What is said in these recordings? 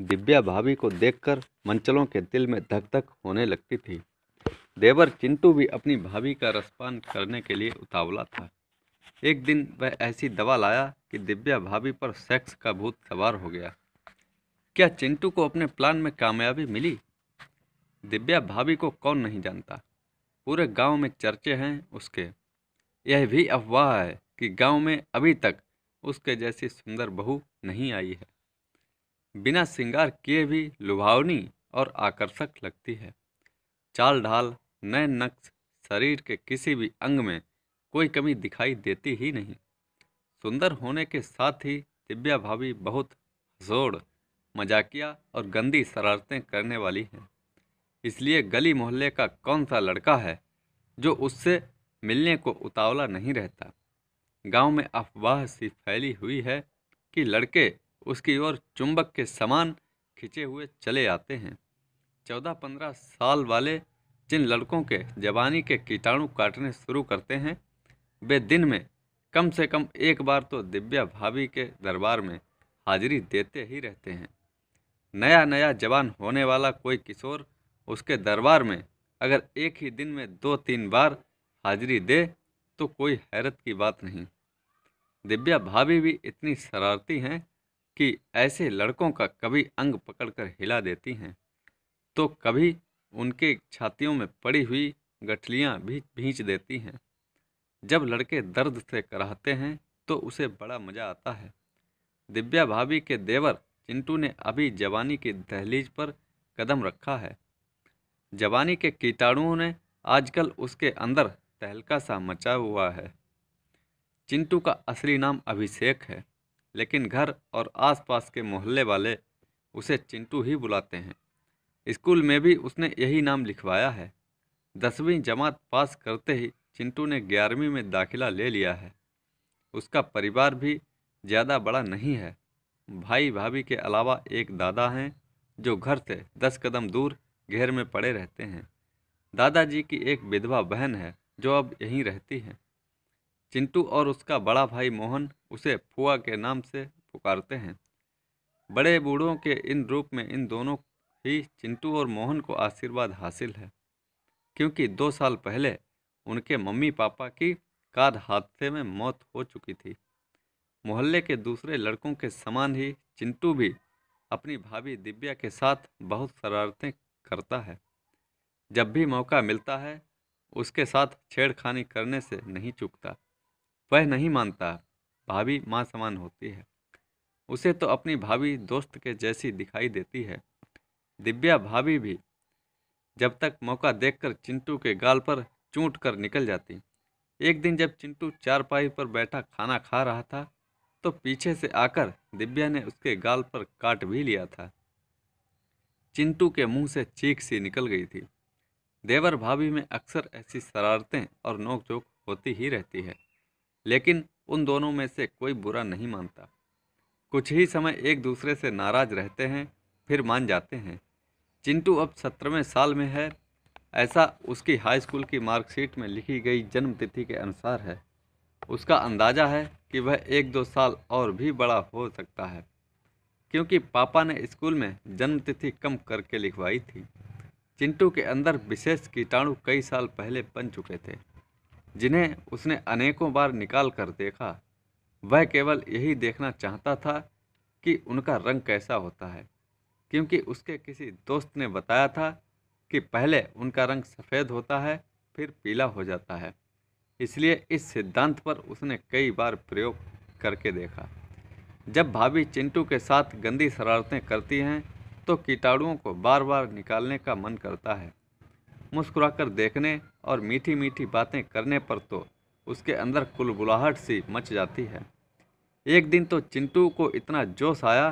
दिव्या भाभी को देखकर मंचलों के दिल में धक धक होने लगती थी देवर चिंटू भी अपनी भाभी का रसपान करने के लिए उतावला था एक दिन वह ऐसी दवा लाया कि दिव्या भाभी पर सेक्स का भूत सवार हो गया क्या चिंटू को अपने प्लान में कामयाबी मिली दिव्या भाभी को कौन नहीं जानता पूरे गांव में चर्चे हैं उसके यह भी अफवाह है कि गांव में अभी तक उसके जैसी सुंदर बहू नहीं आई है बिना श्रृंगार किए भी लुभावनी और आकर्षक लगती है चाल ढाल नए नक्श शरीर के किसी भी अंग में कोई कमी दिखाई देती ही नहीं सुंदर होने के साथ ही दिव्या भाभी बहुत जोड़ मजाकिया और गंदी शरारतें करने वाली हैं इसलिए गली मोहल्ले का कौन सा लड़का है जो उससे मिलने को उतावला नहीं रहता गांव में अफवाह सी फैली हुई है कि लड़के उसकी ओर चुंबक के समान खिंचे हुए चले आते हैं चौदह पंद्रह साल वाले जिन लड़कों के जवानी के कीटाणु काटने शुरू करते हैं वे दिन में कम से कम एक बार तो दिव्या भाभी के दरबार में हाजिरी देते ही रहते हैं नया नया जवान होने वाला कोई किशोर उसके दरबार में अगर एक ही दिन में दो तीन बार हाजिरी दे तो कोई हैरत की बात नहीं दिव्या भाभी भी इतनी शरारती हैं कि ऐसे लड़कों का कभी अंग पकड़कर हिला देती हैं तो कभी उनके छातियों में पड़ी हुई गठलियाँ भी भींच देती हैं जब लड़के दर्द से कराहते हैं तो उसे बड़ा मज़ा आता है दिव्या भाभी के देवर चिंटू ने अभी जवानी की दहलीज पर कदम रखा है जवानी के कीटाणुओं ने आजकल उसके अंदर तहलका सा मचा हुआ है चिंटू का असली नाम अभिषेक है लेकिन घर और आसपास के मोहल्ले वाले उसे चिंटू ही बुलाते हैं स्कूल में भी उसने यही नाम लिखवाया है दसवीं जमात पास करते ही चिंटू ने ग्यारहवीं में दाखिला ले लिया है उसका परिवार भी ज़्यादा बड़ा नहीं है भाई भाभी के अलावा एक दादा हैं जो घर से दस कदम दूर घेर में पड़े रहते हैं दादाजी की एक विधवा बहन है जो अब यहीं रहती हैं चिंटू और उसका बड़ा भाई मोहन उसे फुआ के नाम से पुकारते हैं बड़े बूढ़ों के इन रूप में इन दोनों ही चिंटू और मोहन को आशीर्वाद हासिल है क्योंकि दो साल पहले उनके मम्मी पापा की कार हादसे में मौत हो चुकी थी मोहल्ले के दूसरे लड़कों के समान ही चिंटू भी अपनी भाभी दिव्या के साथ बहुत शरारतें करता है जब भी मौका मिलता है उसके साथ छेड़खानी करने से नहीं चूकता वह नहीं मानता भाभी माँ समान होती है उसे तो अपनी भाभी दोस्त के जैसी दिखाई देती है दिव्या भाभी भी जब तक मौका देखकर चिंटू के गाल पर चूट कर निकल जाती एक दिन जब चिंटू चारपाई पर बैठा खाना खा रहा था तो पीछे से आकर दिव्या ने उसके गाल पर काट भी लिया था चिंटू के मुंह से चीख सी निकल गई थी देवर भाभी में अक्सर ऐसी शरारतें और नोकझोंक होती ही रहती है लेकिन उन दोनों में से कोई बुरा नहीं मानता कुछ ही समय एक दूसरे से नाराज रहते हैं फिर मान जाते हैं चिंटू अब सत्रहवें साल में है ऐसा उसकी हाई स्कूल की मार्कशीट में लिखी गई जन्मतिथि के अनुसार है उसका अंदाज़ा है कि वह एक दो साल और भी बड़ा हो सकता है क्योंकि पापा ने स्कूल में जन्मतिथि कम करके लिखवाई थी चिंटू के अंदर विशेष कीटाणु कई साल पहले बन चुके थे जिन्हें उसने अनेकों बार निकाल कर देखा वह केवल यही देखना चाहता था कि उनका रंग कैसा होता है क्योंकि उसके किसी दोस्त ने बताया था कि पहले उनका रंग सफ़ेद होता है फिर पीला हो जाता है इसलिए इस सिद्धांत पर उसने कई बार प्रयोग करके देखा जब भाभी चिंटू के साथ गंदी शरारतें करती हैं तो कीटाणुओं को बार बार निकालने का मन करता है मुस्कुराकर देखने और मीठी मीठी बातें करने पर तो उसके अंदर कुलबुलाहट सी मच जाती है एक दिन तो चिंटू को इतना जोश आया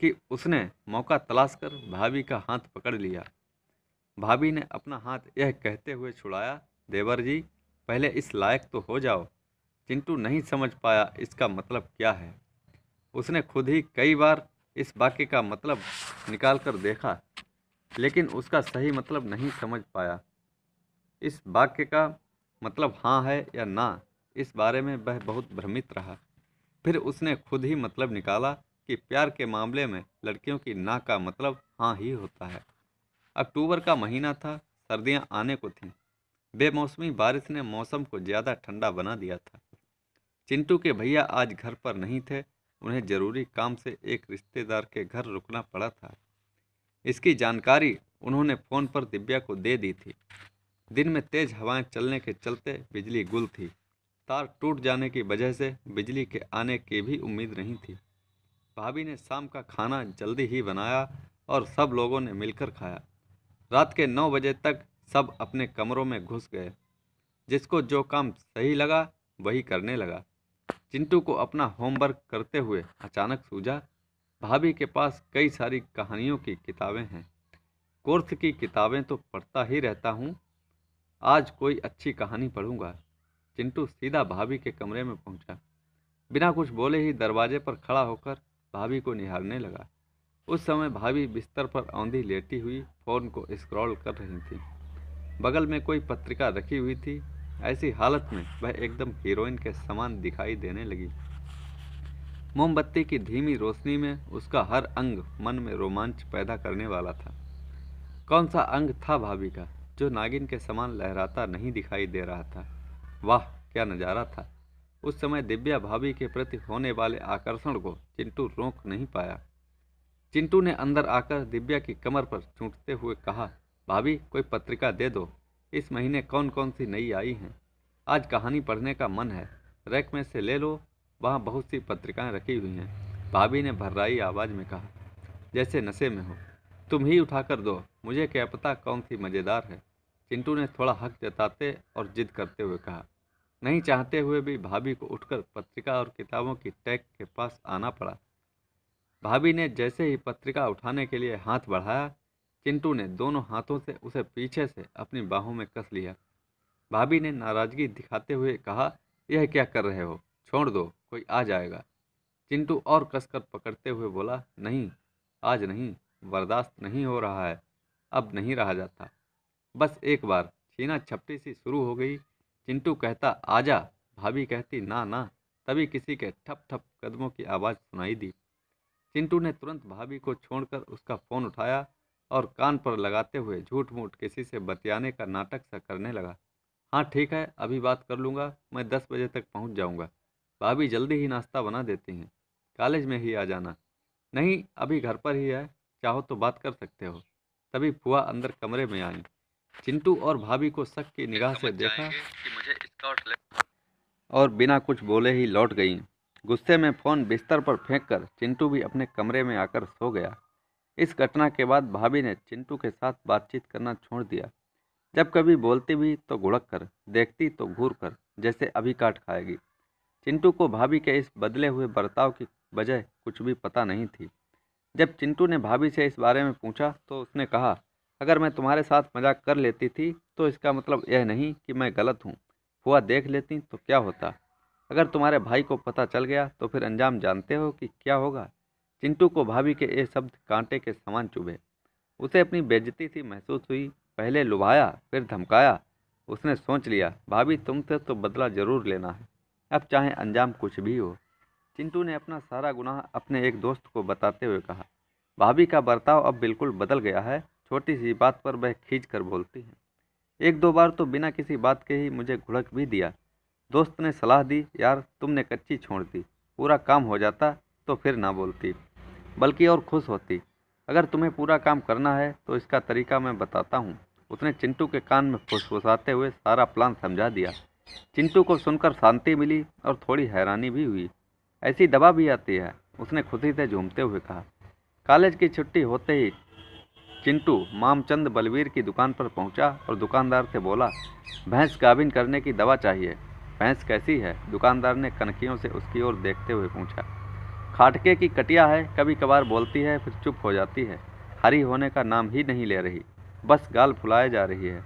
कि उसने मौका तलाश कर भाभी का हाथ पकड़ लिया भाभी ने अपना हाथ यह कहते हुए छुड़ाया देवर जी पहले इस लायक तो हो जाओ चिंटू नहीं समझ पाया इसका मतलब क्या है उसने खुद ही कई बार इस वाक्य का मतलब निकाल कर देखा लेकिन उसका सही मतलब नहीं समझ पाया इस वाक्य का मतलब हाँ है या ना इस बारे में वह बहुत भ्रमित रहा फिर उसने खुद ही मतलब निकाला कि प्यार के मामले में लड़कियों की ना का मतलब हाँ ही होता है अक्टूबर का महीना था सर्दियाँ आने को थीं बेमौसमी बारिश ने मौसम को ज़्यादा ठंडा बना दिया था चिंटू के भैया आज घर पर नहीं थे उन्हें ज़रूरी काम से एक रिश्तेदार के घर रुकना पड़ा था इसकी जानकारी उन्होंने फ़ोन पर दिव्या को दे दी थी दिन में तेज हवाएं चलने के चलते बिजली गुल थी तार टूट जाने की वजह से बिजली के आने की भी उम्मीद नहीं थी भाभी ने शाम का खाना जल्दी ही बनाया और सब लोगों ने मिलकर खाया रात के नौ बजे तक सब अपने कमरों में घुस गए जिसको जो काम सही लगा वही करने लगा चिंटू को अपना होमवर्क करते हुए अचानक सूझा भाभी के पास कई सारी कहानियों की किताबें हैं कोर्स की किताबें तो पढ़ता ही रहता हूँ आज कोई अच्छी कहानी पढ़ूंगा चिंटू सीधा भाभी के कमरे में पहुंचा बिना कुछ बोले ही दरवाजे पर खड़ा होकर भाभी को निहारने लगा उस समय भाभी बिस्तर पर औंधी लेटी हुई फ़ोन को स्क्रॉल कर रही थी बगल में कोई पत्रिका रखी हुई थी ऐसी हालत में वह एकदम हीरोइन के समान दिखाई देने लगी मोमबत्ती की धीमी रोशनी में उसका हर अंग मन में रोमांच पैदा करने वाला था कौन सा अंग था भाभी का जो नागिन के समान लहराता नहीं दिखाई दे रहा था वाह क्या नज़ारा था उस समय दिव्या भाभी के प्रति होने वाले आकर्षण को चिंटू रोक नहीं पाया चिंटू ने अंदर आकर दिव्या की कमर पर चूटते हुए कहा भाभी कोई पत्रिका दे दो इस महीने कौन कौन सी नई आई हैं आज कहानी पढ़ने का मन है रैक में से ले लो वहाँ बहुत सी पत्रिकाएं रखी हुई हैं भाभी ने भर्राई आवाज़ में कहा जैसे नशे में हो तुम ही उठाकर दो मुझे क्या पता कौन सी मज़ेदार है चिंटू ने थोड़ा हक जताते और जिद करते हुए कहा नहीं चाहते हुए भी भाभी को उठकर पत्रिका और किताबों की टैग के पास आना पड़ा भाभी ने जैसे ही पत्रिका उठाने के लिए हाथ बढ़ाया चिंटू ने दोनों हाथों से उसे पीछे से अपनी बाहों में कस लिया भाभी ने नाराज़गी दिखाते हुए कहा यह क्या कर रहे हो छोड़ दो कोई आ जाएगा चिंटू और कसकर पकड़ते हुए बोला नहीं आज नहीं बर्दाश्त नहीं हो रहा है अब नहीं रहा जाता बस एक बार छीना छपटी सी शुरू हो गई चिंटू कहता आजा भाभी कहती ना ना तभी किसी के ठप ठप कदमों की आवाज़ सुनाई दी चिंटू ने तुरंत भाभी को छोड़कर उसका फ़ोन उठाया और कान पर लगाते हुए झूठ मूठ किसी से बतियाने का नाटक सा करने लगा हाँ ठीक है अभी बात कर लूँगा मैं दस बजे तक पहुँच जाऊँगा भाभी जल्दी ही नाश्ता बना देती हैं कॉलेज में ही आ जाना नहीं अभी घर पर ही है चाहो तो बात कर सकते हो तभी फुआ अंदर कमरे में आई चिंटू और भाभी को शक की निगाह से देखा कि मुझे और बिना कुछ बोले ही लौट गई गुस्से में फ़ोन बिस्तर पर फेंक कर चिंटू भी अपने कमरे में आकर सो गया इस घटना के बाद भाभी ने चिंटू के साथ बातचीत करना छोड़ दिया जब कभी बोलती भी तो घुड़क कर देखती तो घूर कर जैसे अभी काट खाएगी चिंटू को भाभी के इस बदले हुए बर्ताव की वजह कुछ भी पता नहीं थी जब चिंटू ने भाभी से इस बारे में पूछा तो उसने कहा अगर मैं तुम्हारे साथ मजाक कर लेती थी तो इसका मतलब यह नहीं कि मैं गलत हूँ हुआ देख लेती तो क्या होता अगर तुम्हारे भाई को पता चल गया तो फिर अंजाम जानते हो कि क्या होगा चिंटू को भाभी के ये शब्द कांटे के समान चुभे उसे अपनी बेजती सी महसूस हुई पहले लुभाया फिर धमकाया उसने सोच लिया भाभी तुमसे तो बदला ज़रूर लेना है अब चाहे अंजाम कुछ भी हो चिंटू ने अपना सारा गुनाह अपने एक दोस्त को बताते हुए कहा भाभी का बर्ताव अब बिल्कुल बदल गया है छोटी सी बात पर वह खींच कर बोलती है एक दो बार तो बिना किसी बात के ही मुझे घुड़क भी दिया दोस्त ने सलाह दी यार तुमने कच्ची छोड़ दी पूरा काम हो जाता तो फिर ना बोलती बल्कि और खुश होती अगर तुम्हें पूरा काम करना है तो इसका तरीका मैं बताता हूँ उसने चिंटू के कान में फुसफुसाते हुए सारा प्लान समझा दिया चिंटू को सुनकर शांति मिली और थोड़ी हैरानी भी हुई ऐसी दवा भी आती है उसने खुशी से झूमते हुए कहा कॉलेज की छुट्टी होते ही चिंटू मामचंद बलवीर की दुकान पर पहुंचा और दुकानदार से बोला भैंस गाभिन करने की दवा चाहिए भैंस कैसी है दुकानदार ने कनखियों से उसकी ओर देखते हुए पूछा खाटके की कटिया है कभी कभार बोलती है फिर चुप हो जाती है हरी होने का नाम ही नहीं ले रही बस गाल फुलाए जा रही है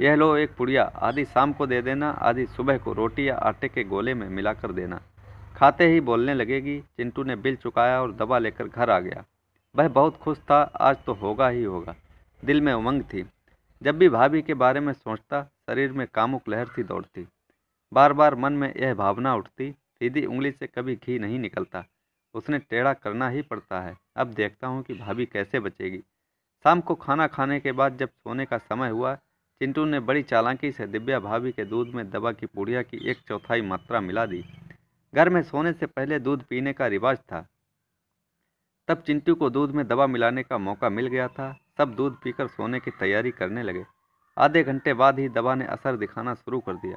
यह लो एक पुड़िया आधी शाम को दे देना आधी सुबह को रोटी या आटे के गोले में मिलाकर देना खाते ही बोलने लगेगी चिंटू ने बिल चुकाया और दवा लेकर घर आ गया वह बहुत खुश था आज तो होगा ही होगा दिल में उमंग थी जब भी भाभी के बारे में सोचता शरीर में कामुक लहर सी दौड़ती बार बार मन में यह भावना उठती सीधी उंगली से कभी घी नहीं निकलता उसने टेढ़ा करना ही पड़ता है अब देखता हूँ कि भाभी कैसे बचेगी शाम को खाना खाने के बाद जब सोने का समय हुआ चिंटू ने बड़ी चालाकी से दिव्या भाभी के दूध में दवा की पुड़िया की एक चौथाई मात्रा मिला दी घर में सोने से पहले दूध पीने का रिवाज था तब चिंटू को दूध में दवा मिलाने का मौका मिल गया था सब दूध पीकर सोने की तैयारी करने लगे आधे घंटे बाद ही दवा ने असर दिखाना शुरू कर दिया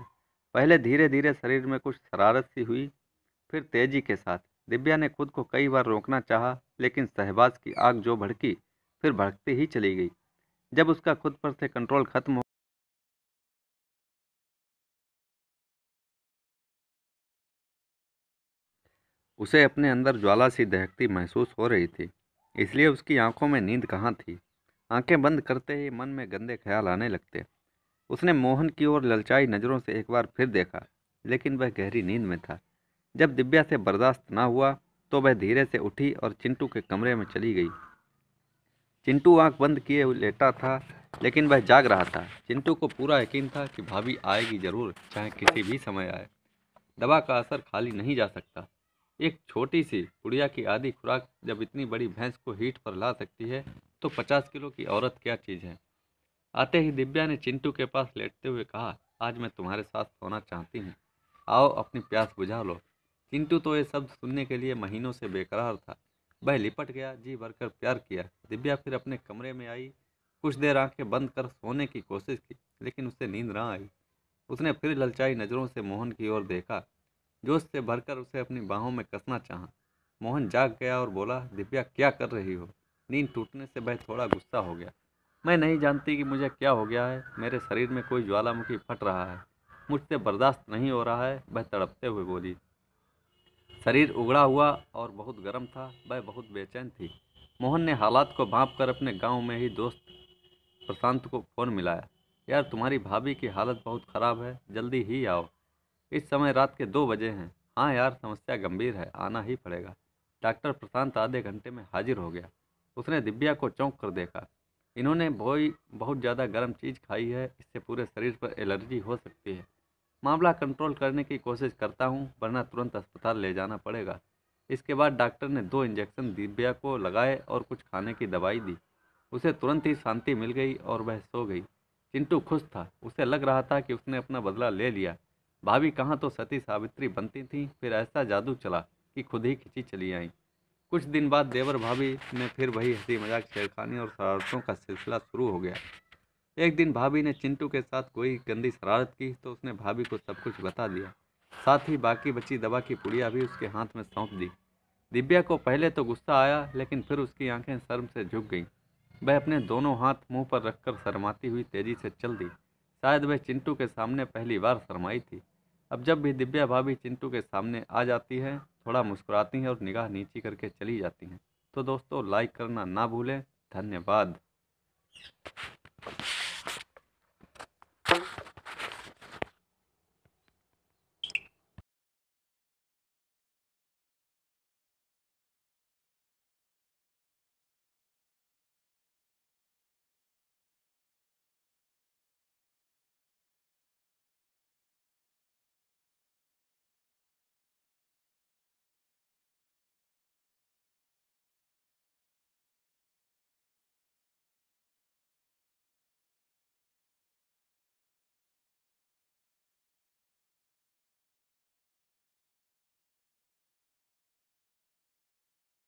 पहले धीरे धीरे शरीर में कुछ शरारत सी हुई फिर तेजी के साथ दिव्या ने खुद को कई बार रोकना चाहा लेकिन शहबाज की आग जो भड़की फिर भड़कती ही चली गई जब उसका खुद पर से कंट्रोल खत्म हो उसे अपने अंदर ज्वाला सी दहकती महसूस हो रही थी इसलिए उसकी आंखों में नींद कहाँ थी आंखें बंद करते ही मन में गंदे ख्याल आने लगते उसने मोहन की ओर ललचाई नज़रों से एक बार फिर देखा लेकिन वह गहरी नींद में था जब दिव्या से बर्दाश्त ना हुआ तो वह धीरे से उठी और चिंटू के कमरे में चली गई चिंटू आंख बंद किए लेटा था लेकिन वह जाग रहा था चिंटू को पूरा यकीन था कि भाभी आएगी ज़रूर चाहे किसी भी समय आए दवा का असर खाली नहीं जा सकता एक छोटी सी पुड़िया की आधी खुराक जब इतनी बड़ी भैंस को हीट पर ला सकती है तो पचास किलो की औरत क्या चीज़ है आते ही दिव्या ने चिंटू के पास लेटते हुए कहा आज मैं तुम्हारे साथ सोना चाहती हूँ आओ अपनी प्यास बुझा लो चिंटू तो ये शब्द सुनने के लिए महीनों से बेकरार था वह लिपट गया जी भरकर प्यार किया दिव्या फिर अपने कमरे में आई कुछ देर आंखें बंद कर सोने की कोशिश की लेकिन उसे नींद ना आई उसने फिर ललचाई नज़रों से मोहन की ओर देखा जोश से भरकर उसे अपनी बाहों में कसना चाहा मोहन जाग गया और बोला दिव्या क्या कर रही हो नींद टूटने से वह थोड़ा गुस्सा हो गया मैं नहीं जानती कि मुझे क्या हो गया है मेरे शरीर में कोई ज्वालामुखी फट रहा है मुझसे बर्दाश्त नहीं हो रहा है वह तड़पते हुए बोली शरीर उगड़ा हुआ और बहुत गर्म था वह बहुत बेचैन थी मोहन ने हालात को भाँप कर अपने गांव में ही दोस्त प्रशांत को फ़ोन मिलाया यार तुम्हारी भाभी की हालत बहुत ख़राब है जल्दी ही आओ इस समय रात के दो बजे हैं हाँ यार समस्या गंभीर है आना ही पड़ेगा डॉक्टर प्रशांत आधे घंटे में हाजिर हो गया उसने दिव्या को चौंक कर देखा इन्होंने बोई बहुत ज़्यादा गर्म चीज़ खाई है इससे पूरे शरीर पर एलर्जी हो सकती है मामला कंट्रोल करने की कोशिश करता हूँ वरना तुरंत अस्पताल ले जाना पड़ेगा इसके बाद डॉक्टर ने दो इंजेक्शन दिव्या को लगाए और कुछ खाने की दवाई दी उसे तुरंत ही शांति मिल गई और वह सो गई चिंटू खुश था उसे लग रहा था कि उसने अपना बदला ले लिया भाभी कहाँ तो सती सावित्री बनती थी फिर ऐसा जादू चला कि खुद ही खिंची चली आई कुछ दिन बाद देवर भाभी में फिर वही हंसी मजाक छेड़खानी और शरारतों का सिलसिला शुरू हो गया एक दिन भाभी ने चिंटू के साथ कोई गंदी शरारत की तो उसने भाभी को सब कुछ बता दिया साथ ही बाकी बची दवा की पुड़िया भी उसके हाथ में सौंप दी दिव्या को पहले तो गुस्सा आया लेकिन फिर उसकी आंखें शर्म से झुक गईं वह अपने दोनों हाथ मुंह पर रखकर शर्माती हुई तेज़ी से चल दी शायद वह चिंटू के सामने पहली बार शरमाई थी अब जब भी दिव्या भाभी चिंटू के सामने आ जाती है थोड़ा मुस्कुराती हैं और निगाह नीची करके चली जाती हैं तो दोस्तों लाइक करना ना भूलें धन्यवाद